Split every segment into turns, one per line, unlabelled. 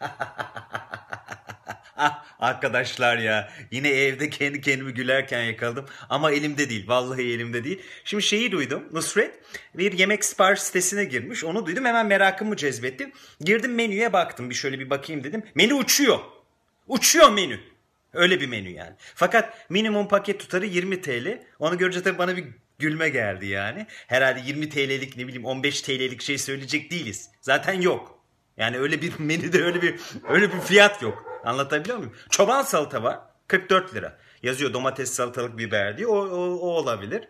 Arkadaşlar ya yine evde kendi kendimi gülerken yakaladım ama elimde değil vallahi elimde değil. Şimdi şeyi duydum Nusret bir yemek sipariş sitesine girmiş onu duydum hemen merakımı cezbetti. Girdim menüye baktım bir şöyle bir bakayım dedim menü uçuyor uçuyor menü. Öyle bir menü yani. Fakat minimum paket tutarı 20 TL. Onu görünce tabii bana bir gülme geldi yani. Herhalde 20 TL'lik ne bileyim 15 TL'lik şey söyleyecek değiliz. Zaten yok. Yani öyle bir menüde öyle bir öyle bir fiyat yok. Anlatabiliyor muyum? Çoban salata var. 44 lira. Yazıyor domates, salatalık, biber diye. O, o, o olabilir.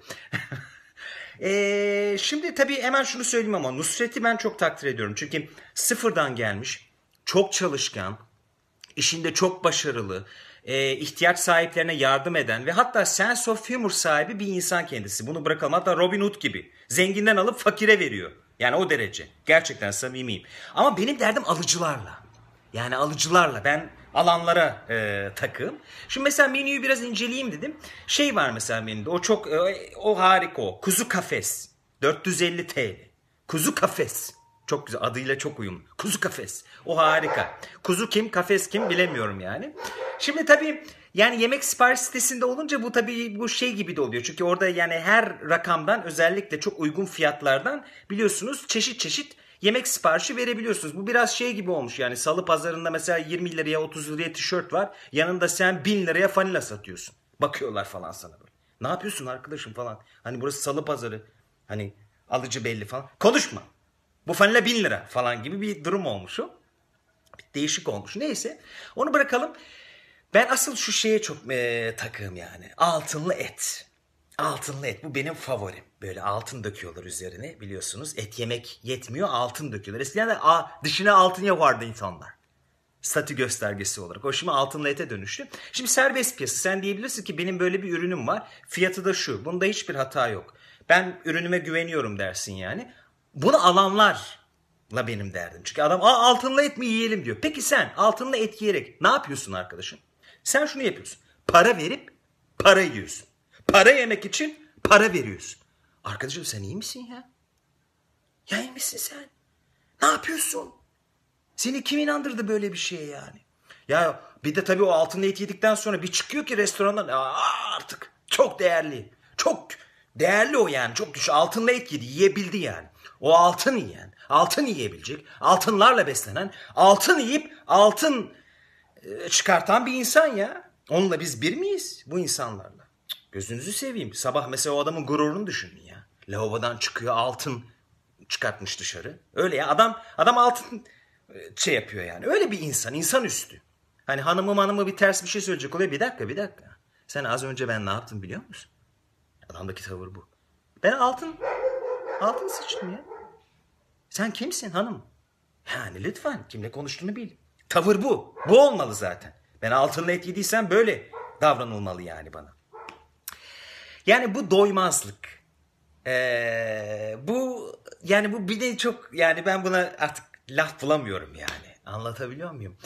e, şimdi tabii hemen şunu söyleyeyim ama Nusret'i ben çok takdir ediyorum. Çünkü sıfırdan gelmiş. Çok çalışkan. işinde çok başarılı e, ihtiyaç sahiplerine yardım eden ve hatta sense of humor sahibi bir insan kendisi. Bunu bırakalım. Hatta Robin Hood gibi. Zenginden alıp fakire veriyor. Yani o derece. Gerçekten samimiyim. Ama benim derdim alıcılarla. Yani alıcılarla. Ben alanlara e, takım. Şimdi mesela menüyü biraz inceleyeyim dedim. Şey var mesela menüde. O çok e, o harika o. Kuzu kafes. 450 TL. Kuzu kafes. Çok güzel. Adıyla çok uyumlu. Kuzu kafes. O harika. Kuzu kim, kafes kim bilemiyorum yani. Şimdi tabii yani yemek sipariş sitesinde olunca bu tabii bu şey gibi de oluyor. Çünkü orada yani her rakamdan özellikle çok uygun fiyatlardan biliyorsunuz çeşit çeşit yemek siparişi verebiliyorsunuz. Bu biraz şey gibi olmuş yani salı pazarında mesela 20 liraya 30 liraya tişört var. Yanında sen 1000 liraya fanila satıyorsun. Bakıyorlar falan sana böyle. Ne yapıyorsun arkadaşım falan. Hani burası salı pazarı. Hani alıcı belli falan. Konuşma. Bu fanila 1000 lira falan gibi bir durum olmuş o. Değişik olmuş. Neyse onu bırakalım. Ben asıl şu şeye çok e, takığım yani. Altınlı et. Altınlı et bu benim favorim. Böyle altın döküyorlar üzerine biliyorsunuz. Et yemek yetmiyor altın döküyorlar. Eskiden de a, dışına altın yapardı insanlar. Statü göstergesi olarak. O şimdi altınlı ete dönüştü. Şimdi serbest piyasa. Sen diyebilirsin ki benim böyle bir ürünüm var. Fiyatı da şu. Bunda hiçbir hata yok. Ben ürünüme güveniyorum dersin yani. Bunu alanlarla benim derdim. Çünkü adam altınlı et mi yiyelim diyor. Peki sen altınlı et yiyerek ne yapıyorsun arkadaşım? Sen şunu yapıyorsun. Para verip para yiyorsun. Para yemek için para veriyorsun. Arkadaşım sen iyi misin ya? Ya iyi misin sen? Ne yapıyorsun? Seni kim inandırdı böyle bir şeye yani? Ya bir de tabii o altın et yedikten sonra bir çıkıyor ki restorandan Aa, artık çok değerli. Çok değerli o yani. Çok düş. Altınla et yedi. Yiyebildi yani. O altın yiyen, altın yiyebilecek, altınlarla beslenen, altın yiyip altın e, çıkartan bir insan ya. Onunla biz bir miyiz bu insanlarla? Gözünüzü seveyim. Sabah mesela o adamın gururunu düşünün ya. Lavabodan çıkıyor altın çıkartmış dışarı. Öyle ya adam adam altın e, şey yapıyor yani. Öyle bir insan, insan üstü. Hani hanımı manımı bir ters bir şey söyleyecek oluyor. Bir dakika, bir dakika. Sen az önce ben ne yaptım biliyor musun? Adamdaki tavır bu. Ben altın, altın sıçtım ya. Sen kimsin hanım? Yani lütfen kimle konuştuğunu bil. Tavır bu. Bu olmalı zaten. Ben altınla etkidiysem böyle davranılmalı yani bana. Yani bu doymazlık. Ee, bu yani bu bir de çok yani ben buna artık laf bulamıyorum yani. Anlatabiliyor muyum?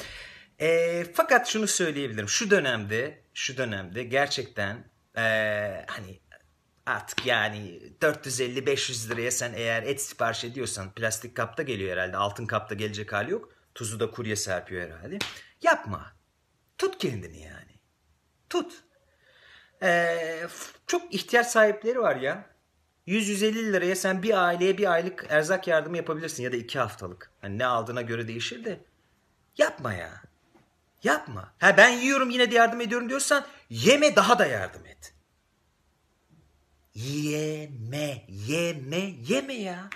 Ee, fakat şunu söyleyebilirim. Şu dönemde şu dönemde gerçekten ee, hani artık yani 450-500 liraya sen eğer et sipariş ediyorsan plastik kapta geliyor herhalde altın kapta gelecek hali yok. Tuzu da kurye serpiyor herhalde. Yapma. Tut kendini yani. Tut. Ee, çok ihtiyaç sahipleri var ya. 100-150 liraya sen bir aileye bir aylık erzak yardımı yapabilirsin ya da iki haftalık. Hani ne aldığına göre değişir de. Yapma ya. Yapma. Ha ben yiyorum yine de yardım ediyorum diyorsan yeme daha da yardım et. Yeme, yeme, yeme ya.